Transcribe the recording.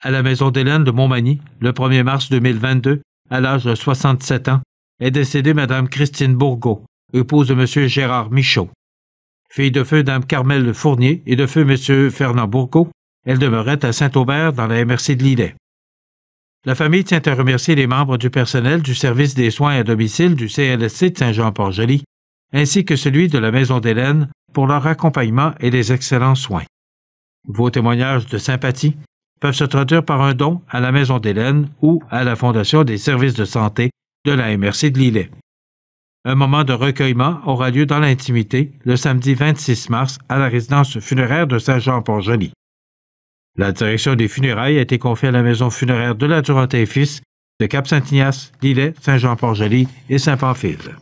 à la maison d'Hélène de Montmagny le 1er mars 2022 à l'âge de 67 ans est décédée Mme Christine Bourgault, épouse de M. Gérard Michaud. Fille de feu dame Carmel Fournier et de feu M. Fernand Bourgault, elle demeurait à Saint-Aubert dans la MRC de Lillet. La famille tient à remercier les membres du personnel du service des soins à domicile du CLSC de Saint-Jean-Port-Joli, ainsi que celui de la Maison d'Hélène pour leur accompagnement et les excellents soins. Vos témoignages de sympathie, peuvent se traduire par un don à la Maison d'Hélène ou à la Fondation des services de santé de la MRC de Lillet. Un moment de recueillement aura lieu dans l'intimité le samedi 26 mars à la résidence funéraire de Saint-Jean-Port-Joli. La direction des funérailles a été confiée à la maison funéraire de la et fils de Cap-Saint-Ignace, Lillet, Saint-Jean-Port-Joli et Saint-Pamphile.